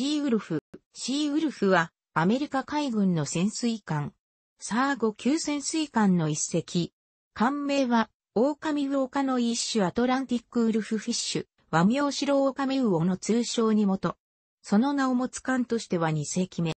シーウルフ。シーウルフは、アメリカ海軍の潜水艦。サーゴ級潜水艦の一隻。艦名は、オオカミウオ科の一種アトランティックウルフフィッシュ、和名白ウオの通称にもと。その名を持つ艦としては2隻目。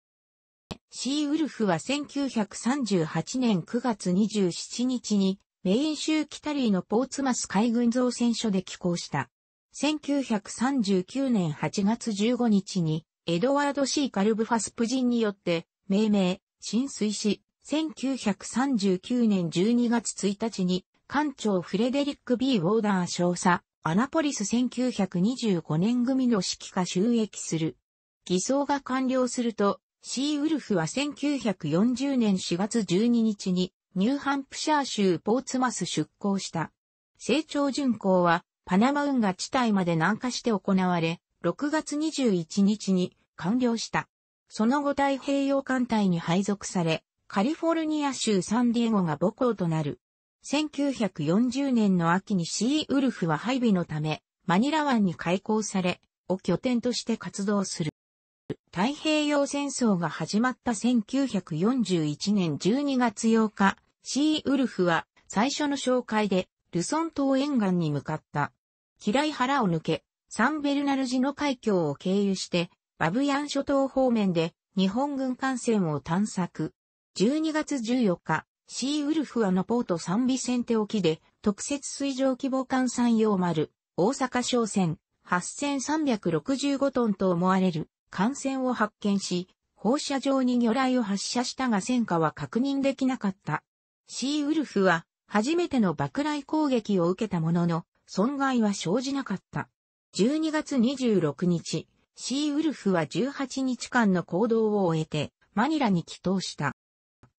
シーウルフは1938年9月27日に、メイン州キタリーのポーツマス海軍造船所で寄港した。1939年8月15日にエドワード C. カルブファスプ人によって、命名、浸水し、1939年12月1日に、艦長フレデリック・ B. ウォーダー少佐、アナポリス1925年組の指揮下収益する。偽装が完了すると、シー・ウルフは1940年4月12日にニューハンプシャー州ポーツマス出港した。成長巡航はパナマ運河地帯まで南下して行われ、6月21日に完了した。その後太平洋艦隊に配属され、カリフォルニア州サンディエゴが母校となる。1940年の秋にシーウルフは配備のため、マニラ湾に開港され、を拠点として活動する。太平洋戦争が始まった1941年12月8日、シーウルフは最初の紹介でルソン島沿岸に向かった。平井原を抜け、サンベルナルジの海峡を経由してバブヤン諸島方面で日本軍艦船を探索。12月14日、シーウルフアのポート三尾船手沖で特設水上規模艦山陽丸、大阪商船、8365トンと思われる艦船を発見し、放射状に魚雷を発射したが戦火は確認できなかった。シーウルフは初めての爆雷攻撃を受けたものの、損害は生じなかった。12月26日、シーウルフは18日間の行動を終えて、マニラに帰投した。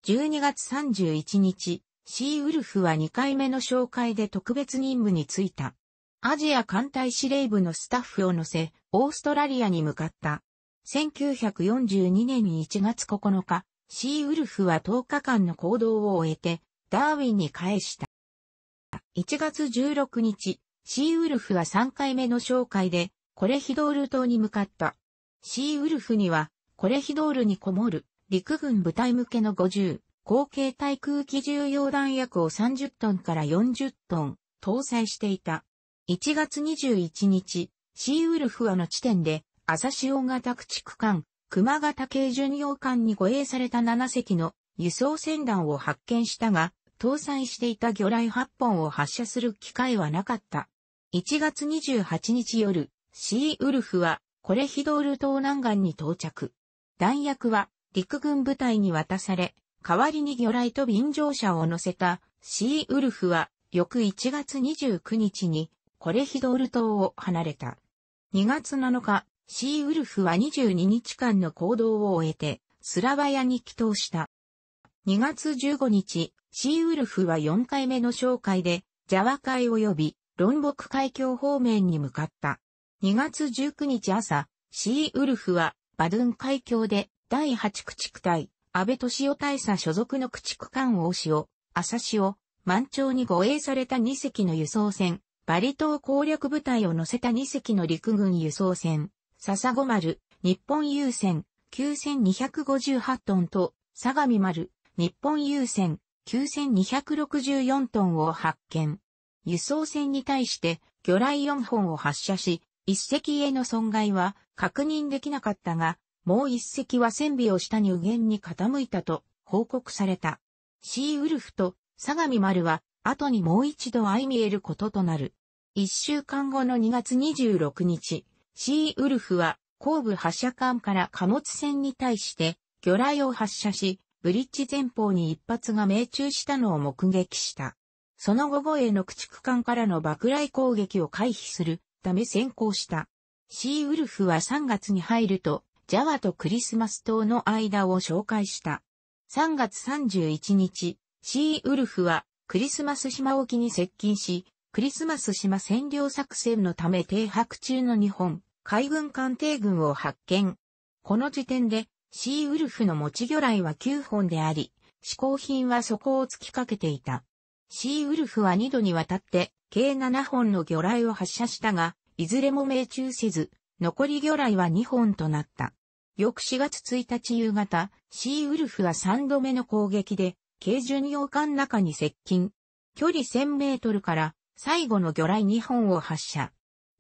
12月31日、シーウルフは2回目の紹介で特別任務に就いた。アジア艦隊司令部のスタッフを乗せ、オーストラリアに向かった。1942年1月9日、シーウルフは10日間の行動を終えて、ダーウィンに返した。1月16日、シーウルフは3回目の紹介で、コレヒドール島に向かった。シーウルフには、コレヒドールにこもる、陸軍部隊向けの50、後継対空機重要弾薬を30トンから40トン、搭載していた。1月21日、シーウルフはの地点で、朝潮型駆逐艦、熊型軽巡洋艦に護衛された7隻の輸送船団を発見したが、搭載していた魚雷8本を発射する機会はなかった。1月28日夜、シーウルフはコレヒドール島南岸に到着。弾薬は陸軍部隊に渡され、代わりに魚雷と便乗車を乗せたシーウルフは翌1月29日にコレヒドール島を離れた。2月7日、シーウルフは22日間の行動を終えてスラバヤに帰島した。2月15日、シーウルフは4回目の紹介でジャワ海及びロンボク海峡方面に向かった。2月19日朝、シーウルフはバドゥン海峡で第8駆逐隊、安倍敏夫大佐所属の駆逐艦大潮、朝潮、満潮に護衛された2隻の輸送船、バリ島攻略部隊を乗せた2隻の陸軍輸送船、笹子丸、日本優船、9258トンと、相模丸、日本優船、9264トンを発見。輸送船に対して魚雷4本を発射し、一隻への損害は確認できなかったが、もう一隻は船尾を下に右舷に傾いたと報告された。シーウルフと相模丸は後にもう一度相見えることとなる。一週間後の2月26日、シーウルフは後部発射艦から貨物船に対して魚雷を発射し、ブリッジ前方に一発が命中したのを目撃した。その後後への駆逐艦からの爆雷攻撃を回避するため先行した。シーウルフは3月に入ると、ジャワとクリスマス島の間を紹介した。3月31日、シーウルフはクリスマス島沖に接近し、クリスマス島占領作戦のため停泊中の日本海軍艦艇軍を発見。この時点で、シーウルフの持ち魚雷は9本であり、試行品は底を突きかけていた。シーウルフは2度にわたって計7本の魚雷を発射したが、いずれも命中せず、残り魚雷は2本となった。翌4月1日夕方、シーウルフは3度目の攻撃で、軽巡洋艦中に接近。距離1000メートルから最後の魚雷2本を発射。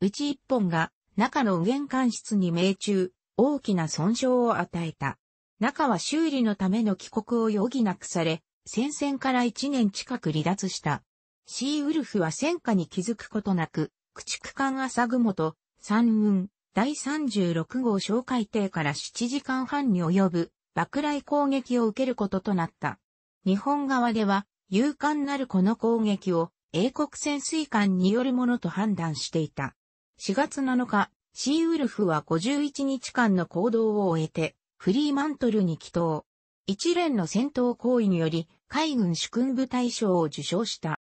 うち1本が中の舷関室に命中、大きな損傷を与えた。中は修理のための帰国を余儀なくされ、戦線から1年近く離脱した。シーウルフは戦火に気づくことなく、駆逐艦朝雲と三雲第36号哨戒艇から7時間半に及ぶ爆雷攻撃を受けることとなった。日本側では勇敢なるこの攻撃を英国潜水艦によるものと判断していた。4月7日、シーウルフは51日間の行動を終えてフリーマントルに帰投。一連の戦闘行為により海軍主君部大賞を受賞した。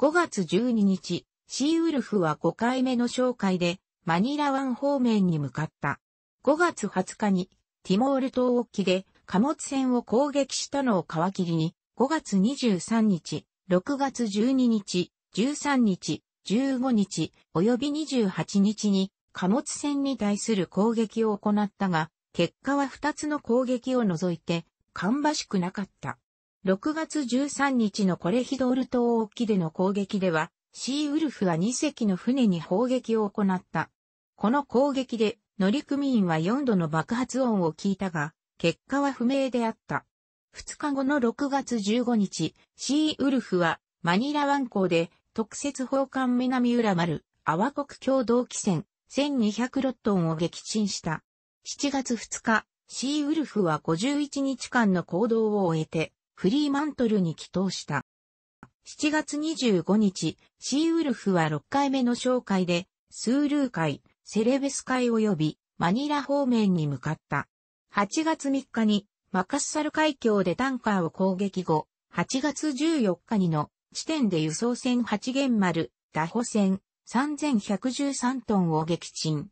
5月12日、シーウルフは5回目の紹介で、マニラ湾方面に向かった。5月20日に、ティモール島沖で貨物船を攻撃したのを皮切りに、5月23日、6月12日、13日、15日、及び28日に貨物船に対する攻撃を行ったが、結果は2つの攻撃を除いて、かんばしくなかった。6月13日のコレヒドール島沖での攻撃では、シーウルフは2隻の船に砲撃を行った。この攻撃で乗組員は4度の爆発音を聞いたが、結果は不明であった。2日後の6月15日、シーウルフはマニラ湾港で特設砲艦南浦丸、阿波国共同機船1 2 0ットンを撃沈した。7月2日、シーウルフは51日間の行動を終えて、フリーマントルに帰投した。7月25日、シーウルフは6回目の紹介で、スールー海、セレベス海及びマニラ方面に向かった。8月3日にマカッサル海峡でタンカーを攻撃後、8月14日にの地点で輸送船8元丸、ダホ船3113トンを撃沈。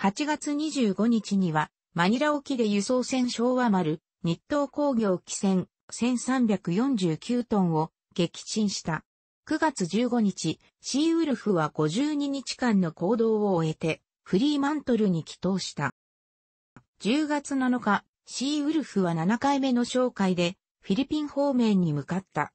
8月25日にはマニラ沖で輸送船昭和丸、日東工業機船1349トンを撃沈した。9月15日、シーウルフは52日間の行動を終えて、フリーマントルに帰投した。10月7日、シーウルフは7回目の紹介で、フィリピン方面に向かった。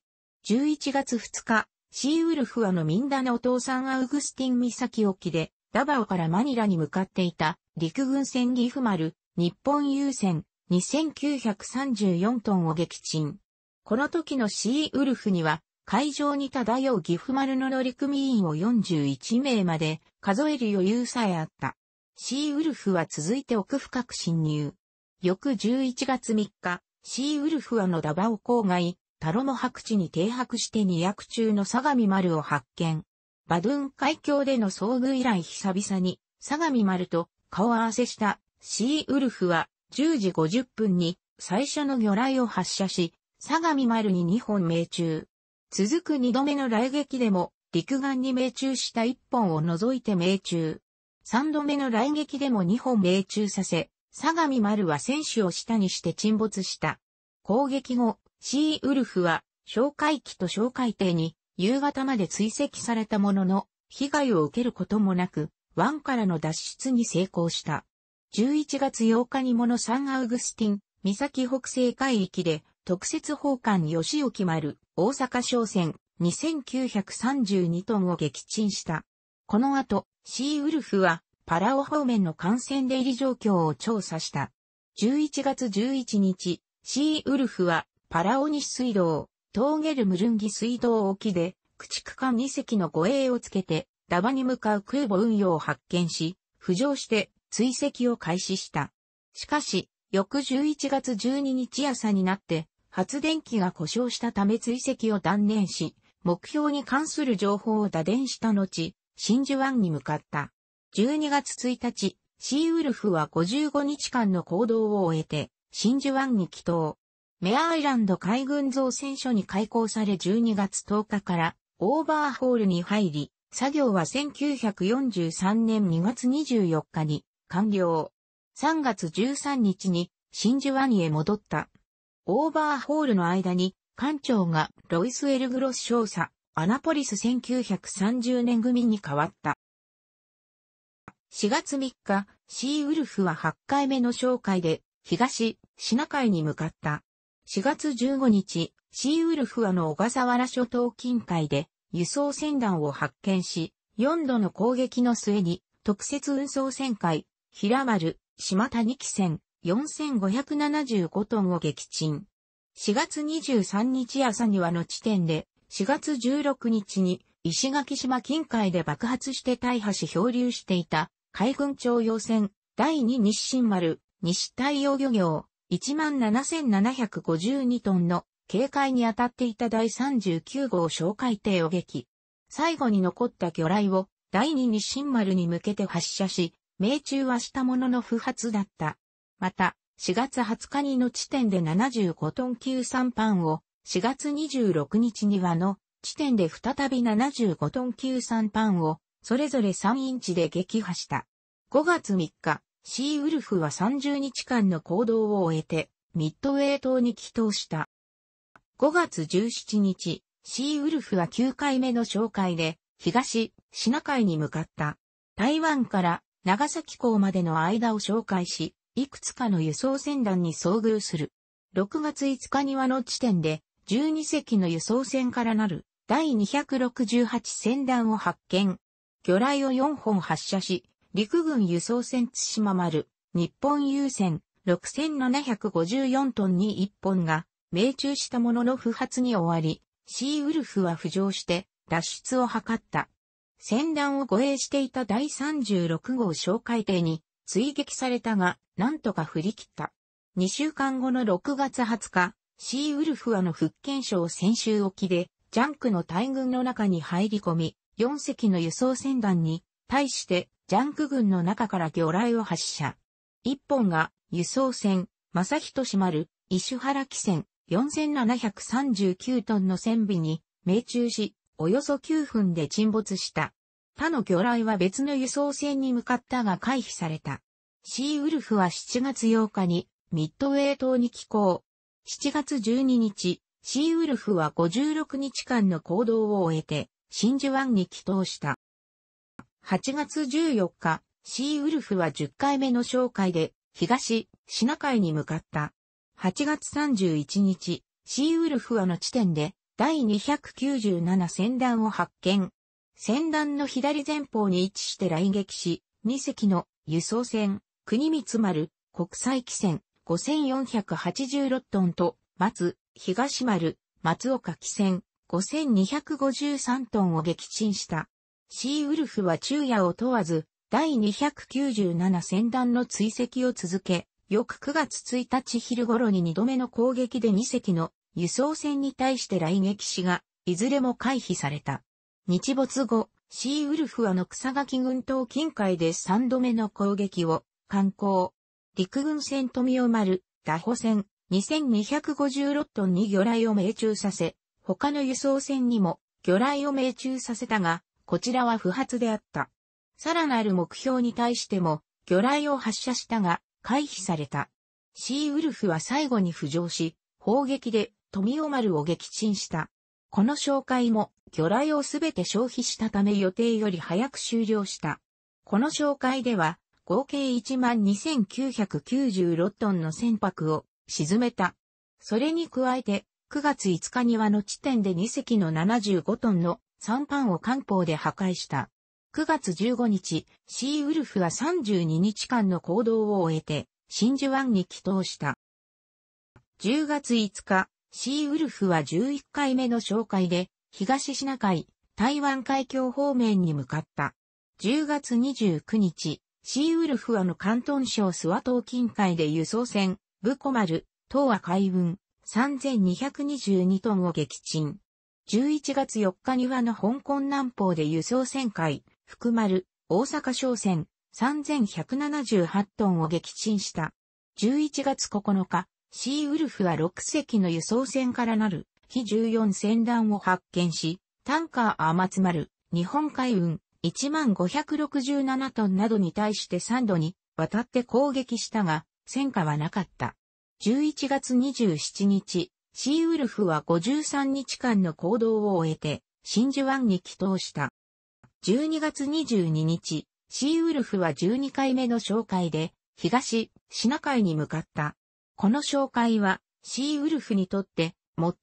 11月2日、シーウルフはのミンダお父さんアウグスティン岬沖で、ダバオからマニラに向かっていた陸軍船ギフマル、日本郵船、2934トンを撃沈。この時のシーウルフには、海上に漂うギフ丸の乗組員を41名まで数える余裕さえあった。シーウルフは続いて奥深く侵入。翌11月3日、シーウルフはのダバオ郊外、タロモ白地に停泊して2役中の相模丸を発見。バドゥン海峡での遭遇以来久々に、相模丸と顔合わせしたシーウルフは10時50分に最初の魚雷を発射し、相模丸に2本命中。続く2度目の雷撃でも、陸岸に命中した1本を除いて命中。3度目の雷撃でも2本命中させ、相模丸は選手を下にして沈没した。攻撃後、シーウルフは、哨戒機と哨戒艇に、夕方まで追跡されたものの、被害を受けることもなく、湾からの脱出に成功した。11月8日にものサンアウグスティン、三崎北西海域で、特設奉還吉沖丸、大阪商船、2932トンを撃沈した。この後、シーウルフは、パラオ方面の艦船出入り状況を調査した。11月11日、シーウルフは、パラオ西水道、トーゲルムルンギ水道沖で、駆逐艦2隻の護衛をつけて、ダバに向かう空母運用を発見し、浮上して、追跡を開始した。しかし、翌11月12日朝になって、発電機が故障したため追跡を断念し、目標に関する情報を打電した後、真珠湾に向かった。12月1日、シーウルフは55日間の行動を終えて、真珠湾に帰島。メアアイランド海軍造船所に開港され12月10日からオーバーホールに入り、作業は1943年2月24日に完了。3月13日に真珠湾へ戻った。オーバーホールの間に、艦長がロイス・エルグロス少佐、アナポリス1930年組に変わった。4月3日、シーウルフは8回目の紹介で、東、シナ海に向かった。4月15日、シーウルフはの小笠原諸島近海で、輸送船団を発見し、4度の攻撃の末に、特設運送船会、平丸、島谷汽船、4575トンを撃沈。4月23日朝にはの地点で、4月16日に石垣島近海で爆発して大破し漂流していた海軍庁用船第2日清丸西太陽漁業17,752トンの警戒に当たっていた第39号哨海艇を撃。最後に残った魚雷を第2日清丸に向けて発射し、命中はしたものの不発だった。また、4月20日にの地点で75トン級3班を、4月26日にはの地点で再び75トン級3班を、それぞれ3インチで撃破した。5月3日、シーウルフは30日間の行動を終えて、ミッドウェー島に帰島した。5月17日、シーウルフは9回目の紹介で、東シナ海に向かった。台湾から長崎港までの間を紹介し、いくつかの輸送船団に遭遇する。6月5日にはの地点で、12隻の輸送船からなる第268船団を発見。魚雷を4本発射し、陸軍輸送船津島丸、日本優船、6754トンに1本が命中したものの不発に終わり、シーウルフは浮上して脱出を図った。戦乱を護衛していた第36号哨戒艇に追撃されたが、なんとか振り切った。2週間後の6月20日、シーウルフはの福建省先週沖で、ジャンクの大軍の中に入り込み、4隻の輸送船団に、対して、ジャンク軍の中から魚雷を発射。1本が、輸送船、正人島る石原汽船、4739トンの船尾に、命中し、およそ9分で沈没した。他の魚雷は別の輸送船に向かったが回避された。シーウルフは7月8日にミッドウェー島に寄港。7月12日、シーウルフは56日間の行動を終えて真珠湾に帰島した。8月14日、シーウルフは10回目の紹介で東シナ海に向かった。8月31日、シーウルフはの地点で第297戦団を発見。戦団の左前方に位置して来撃し、2隻の輸送船、国光丸、国際汽船、5486トンと、松、東丸、松岡汽船、5253トンを撃沈した。シーウルフは昼夜を問わず、第297戦団の追跡を続け、翌9月1日昼頃に2度目の攻撃で2隻の輸送船に対して来撃しが、いずれも回避された。日没後、シーウルフはの草垣群島近海で3度目の攻撃を、観光。陸軍船富尾丸、ダホ船、2256トンに魚雷を命中させ、他の輸送船にも魚雷を命中させたが、こちらは不発であった。さらなる目標に対しても、魚雷を発射したが、回避された。シーウルフは最後に浮上し、砲撃で富尾丸を撃沈した。この紹介も、魚雷をすべて消費したため予定より早く終了した。この紹介では、合計12,996トンの船舶を沈めた。それに加えて、9月5日にはの地点で2隻の75トンの3班を艦砲で破壊した。9月15日、シーウルフは32日間の行動を終えて、真珠湾に帰投した。10月5日、シーウルフは11回目の紹介で、東シナ海、台湾海峡方面に向かった。10月29日、シーウルフはの関東省諏訪島近海で輸送船、ブコマル、東亜海運、3222トンを撃沈。11月4日にはの香港南方で輸送船海、福丸、大阪商船、3178トンを撃沈した。11月9日、シーウルフは6隻の輸送船からなる、非14船団を発見し、タンカー天まる、日本海運、1567トンなどに対して3度に渡って攻撃したが、戦果はなかった。11月27日、シーウルフは53日間の行動を終えて、真珠湾に帰投した。12月22日、シーウルフは12回目の紹介で、東、シナ海に向かった。この紹介は、シーウルフにとって、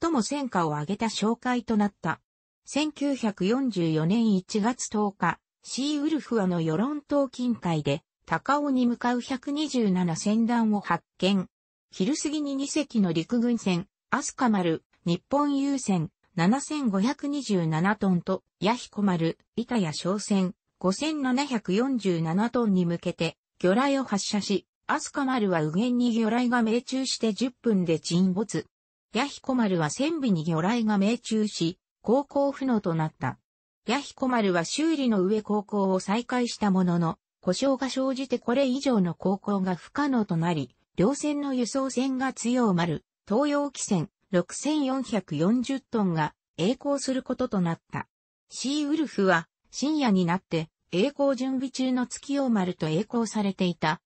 最も戦果を上げた紹介となった。1944年1月10日、シーウルフはの世論島近海で、高尾に向かう127船団を発見。昼過ぎに2隻の陸軍船、アスカ丸、日本郵船、7527トンと、ヤヒコ丸、板谷商船、5747トンに向けて、魚雷を発射し、アスカ丸は右舷に魚雷が命中して10分で沈没。ヤヒコ丸は船尾に魚雷が命中し、航行不能となった。ヤヒコ丸は修理の上航行を再開したものの、故障が生じてこれ以上の航行が不可能となり、両船の輸送船が強まる、東洋汽船6440トンが栄光することとなった。シーウルフは深夜になって栄光準備中の月陽丸と栄光されていた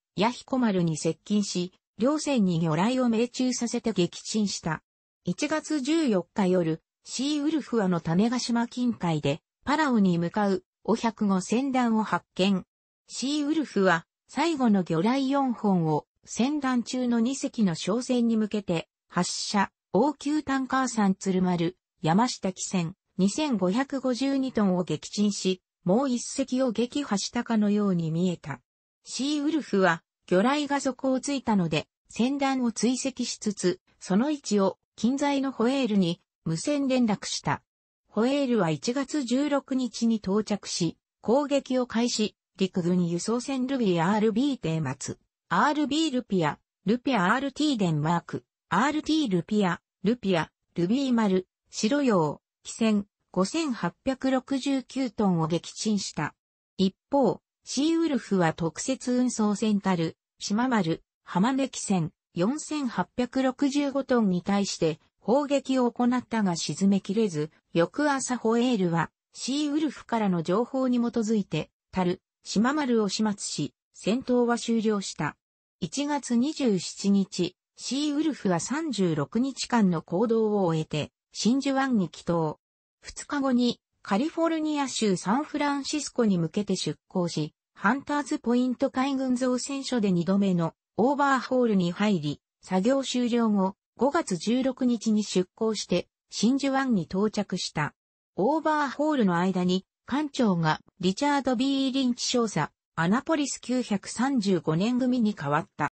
コマ丸に接近し、両船に魚雷を命中させて撃沈した。1月14日夜、シーウルフアの種ヶ島近海で、パラオに向かう、お百五船団を発見。シーウルフは、最後の魚雷4本を、船団中の2隻の商船に向けて、発射、王宮タンカー山鶴丸、山下汽船、2552トンを撃沈し、もう1隻を撃破したかのように見えた。シーウルフは、魚雷が底をついたので、船団を追跡しつつ、その位置を近在のホエールに無線連絡した。ホエールは1月16日に到着し、攻撃を開始、陸軍輸送船ルビー RB 定末、RB ルピア、ルピア RT デンマーク、RT ルピア、ルピア、ルビー丸、白洋、汽船、5869トンを撃沈した。一方、シーウルフは特設運送船たる、島丸、浜根木船、4865トンに対して砲撃を行ったが沈めきれず、翌朝ホエールは、シーウルフからの情報に基づいて、たる、島丸を始末し、戦闘は終了した。1月27日、シーウルフは36日間の行動を終えて、真珠湾に帰島。2日後に、カリフォルニア州サンフランシスコに向けて出港し、ハンターズポイント海軍造船所で2度目のオーバーホールに入り、作業終了後、5月16日に出港して、真珠湾に到着した。オーバーホールの間に、艦長がリチャード・ B・ リンチ少佐、アナポリス935年組に変わった。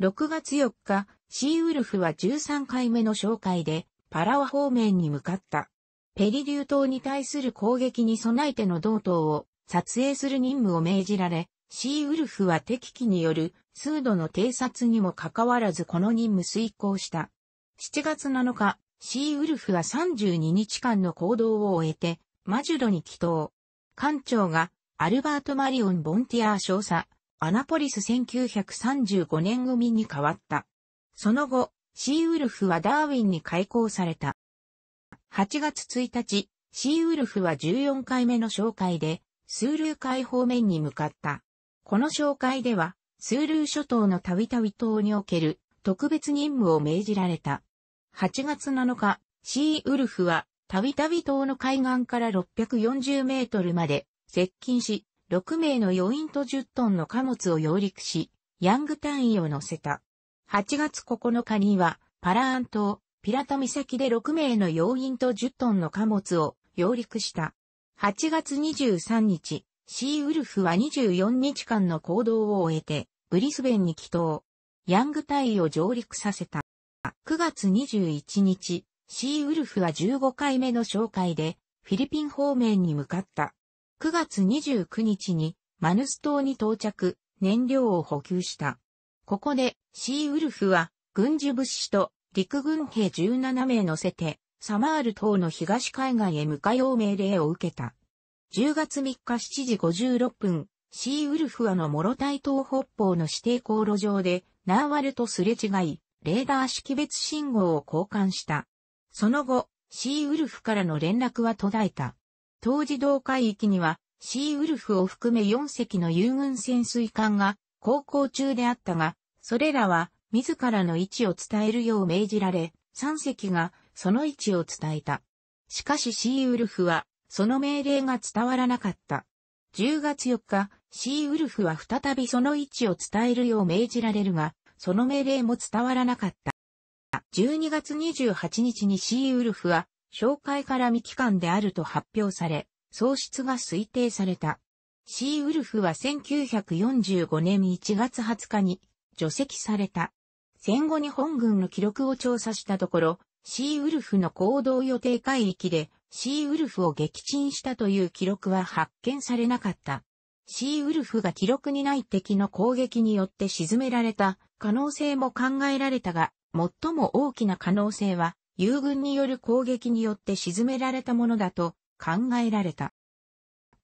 6月4日、シーウルフは13回目の紹介で、パラワ方面に向かった。ペリリュー島に対する攻撃に備えての同島を撮影する任務を命じられ、シーウルフは敵機による数度の偵察にもかかわらずこの任務遂行した。7月7日、シーウルフは32日間の行動を終えて、マジュドに帰島。艦長が、アルバート・マリオン・ボンティアー少佐、アナポリス1935年組に変わった。その後、シーウルフはダーウィンに開校された。8月1日、シーウルフは14回目の紹介で、スールー海方面に向かった。この紹介では、スールー諸島のたびたび島における特別任務を命じられた。8月7日、シーウルフは、たびたび島の海岸から640メートルまで接近し、6名の余韻と10トンの貨物を揚陸し、ヤング単位を乗せた。8月9日には、パラアン島、ピラタ岬で6名の要員と10トンの貨物を揚陸した。8月23日、シーウルフは24日間の行動を終えて、ブリスベンに帰島。ヤング隊を上陸させた。9月21日、シーウルフは15回目の紹介で、フィリピン方面に向かった。9月29日に、マヌス島に到着、燃料を補給した。ここで、シーウルフは、軍事物資と陸軍兵17名乗せて、サマール島の東海岸へ向かよう命令を受けた。10月3日7時56分、シーウルフアのモロタイ島北方の指定航路上で、ナーワルとすれ違い、レーダー識別信号を交換した。その後、シーウルフからの連絡は途絶えた。当時同海域には、シーウルフを含め4隻の遊軍潜水艦が航行中であったが、それらは自らの位置を伝えるよう命じられ、3隻がその位置を伝えた。しかしシーウルフは、その命令が伝わらなかった。10月4日、シーウルフは再びその位置を伝えるよう命じられるが、その命令も伝わらなかった。12月28日にシーウルフは、紹介から未期間であると発表され、喪失が推定された。シーウルフは1945年1月20日に除籍された。戦後日本軍の記録を調査したところ、シーウルフの行動予定海域でシーウルフを撃沈したという記録は発見されなかった。シーウルフが記録にない敵の攻撃によって沈められた可能性も考えられたが、最も大きな可能性は、友軍による攻撃によって沈められたものだと考えられた。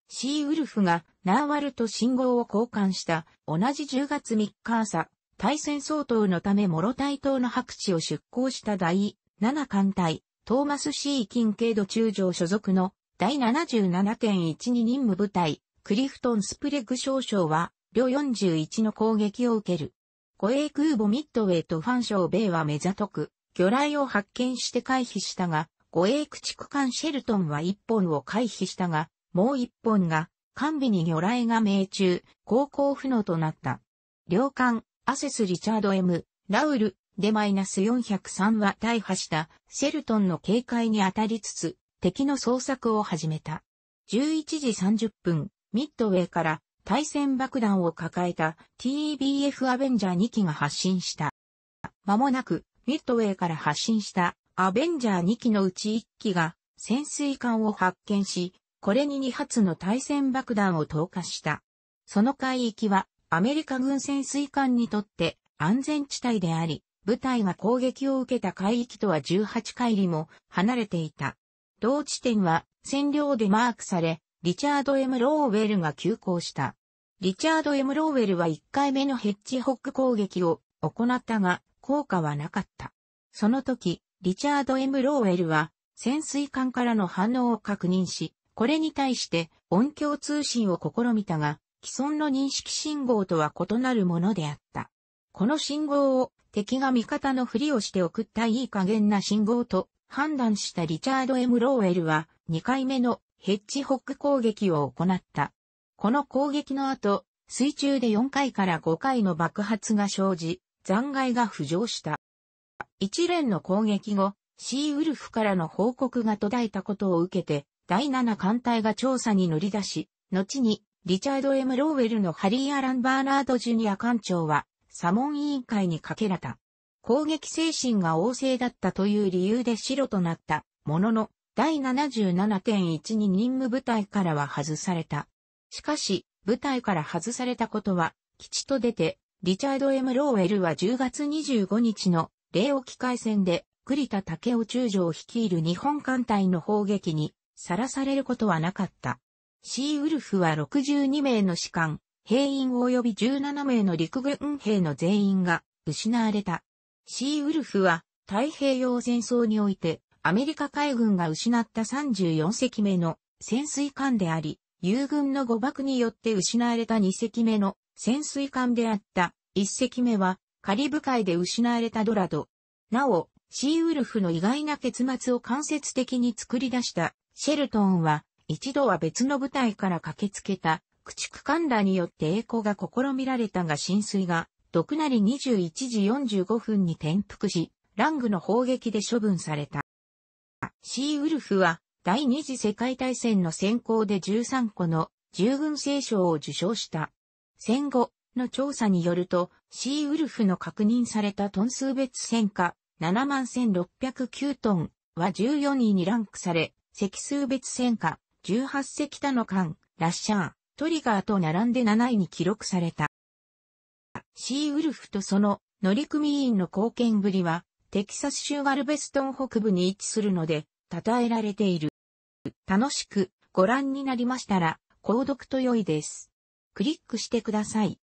シーウルフがナーワルと信号を交換した同じ10月3日朝、対戦相当のためモロタイ島の白地を出港した第7艦隊、トーマス C 近軽度中将所属の第77.12任務部隊、クリフトン・スプレッグ少将は、両41の攻撃を受ける。護衛空母ミッドウェイとファンショーベイは目ざとく、魚雷を発見して回避したが、護衛駆逐艦シェルトンは1本を回避したが、もう1本が、完備に魚雷が命中、航行不能となった。両艦、アセス・リチャード・ M、ラウル、で -403 は大破したシェルトンの警戒に当たりつつ、敵の捜索を始めた。11時30分、ミッドウェイから対戦爆弾を抱えた t b f アベンジャー2機が発進した。間もなく、ミッドウェイから発進したアベンジャー2機のうち1機が潜水艦を発見し、これに2発の対戦爆弾を投下した。その海域はアメリカ軍潜水艦にとって安全地帯であり、部隊が攻撃を受けた海域とは18海里も離れていた。同地点は占領でマークされ、リチャード・ M・ ローウェルが急行した。リチャード・ M・ ローウェルは1回目のヘッジホック攻撃を行ったが、効果はなかった。その時、リチャード・ M・ ローウェルは潜水艦からの反応を確認し、これに対して音響通信を試みたが、既存の認識信号とは異なるものであった。この信号を敵が味方のふりをして送ったいい加減な信号と判断したリチャード・エムローエルは2回目のヘッジホック攻撃を行った。この攻撃の後、水中で4回から5回の爆発が生じ、残骸が浮上した。一連の攻撃後、シーウルフからの報告が途絶えたことを受けて、第7艦隊が調査に乗り出し、後に、リチャード・エム・ローウェルのハリー・アラン・バーナード・ジュニア艦長は、モン委員会にかけらた。攻撃精神が旺盛だったという理由で白となったものの、第77.12任務部隊からは外された。しかし、部隊から外されたことは、基地と出て、リチャード・ M・ ローウェルは10月25日の、霊沖海戦で、栗田武雄中将率いる日本艦隊の砲撃に、さらされることはなかった。シーウルフは62名の士官、兵員及び17名の陸軍兵の全員が失われた。シーウルフは太平洋戦争においてアメリカ海軍が失った34隻目の潜水艦であり、友軍の誤爆によって失われた2隻目の潜水艦であった1隻目はカリブ海で失われたドラド。なお、シーウルフの意外な結末を間接的に作り出したシェルトンは一度は別の部隊から駆けつけた駆逐艦らによって栄光が試みられたが浸水が、毒なり21時45分に転覆し、ラングの砲撃で処分された。シーウルフは、第二次世界大戦の先行で13個の従軍聖賞を受賞した。戦後の調査によると、シーウルフの確認されたトン数別戦火、71,609トンは14位にランクされ、積数別戦火、18隻他の艦、ラッシャー、トリガーと並んで7位に記録された。シーウルフとその乗組員の貢献ぶりは、テキサス州ガルベストン北部に位置するので、称えられている。楽しくご覧になりましたら、購読と良いです。クリックしてください。